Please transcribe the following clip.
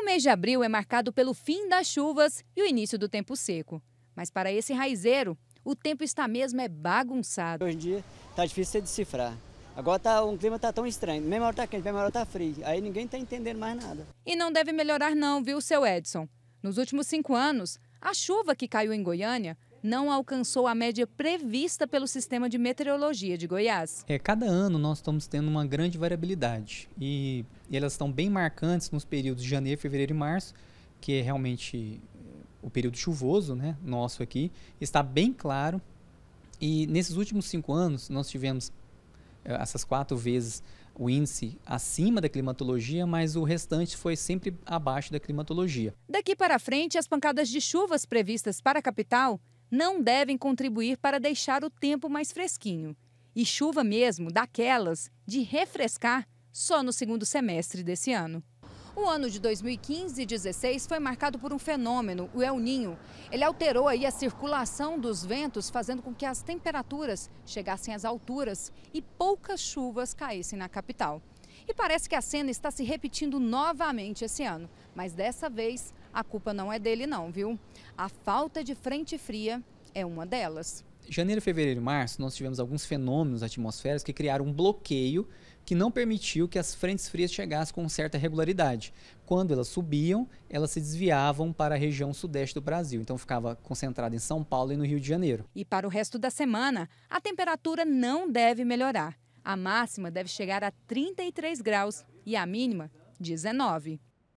O mês de abril é marcado pelo fim das chuvas e o início do tempo seco. Mas para esse raizeiro, o tempo está mesmo é bagunçado. Hoje em dia está difícil de decifrar. Agora tá, o clima está tão estranho. Mesmo hora está quente, mesmo hora está frio. Aí ninguém está entendendo mais nada. E não deve melhorar não, viu, seu Edson? Nos últimos cinco anos, a chuva que caiu em Goiânia não alcançou a média prevista pelo Sistema de Meteorologia de Goiás. É, cada ano nós estamos tendo uma grande variabilidade e, e elas estão bem marcantes nos períodos de janeiro, fevereiro e março, que é realmente eh, o período chuvoso né, nosso aqui, está bem claro. E nesses últimos cinco anos nós tivemos eh, essas quatro vezes o índice acima da climatologia, mas o restante foi sempre abaixo da climatologia. Daqui para frente, as pancadas de chuvas previstas para a capital não devem contribuir para deixar o tempo mais fresquinho. E chuva mesmo, daquelas de refrescar, só no segundo semestre desse ano. O ano de 2015 e 16 foi marcado por um fenômeno, o El Ninho. Ele alterou aí a circulação dos ventos, fazendo com que as temperaturas chegassem às alturas e poucas chuvas caíssem na capital. E parece que a cena está se repetindo novamente esse ano. Mas dessa vez, a culpa não é dele não, viu? A falta de frente fria é uma delas. Janeiro, fevereiro e março, nós tivemos alguns fenômenos atmosféricos que criaram um bloqueio que não permitiu que as frentes frias chegassem com certa regularidade. Quando elas subiam, elas se desviavam para a região sudeste do Brasil, então ficava concentrada em São Paulo e no Rio de Janeiro. E para o resto da semana, a temperatura não deve melhorar. A máxima deve chegar a 33 graus e a mínima, 19.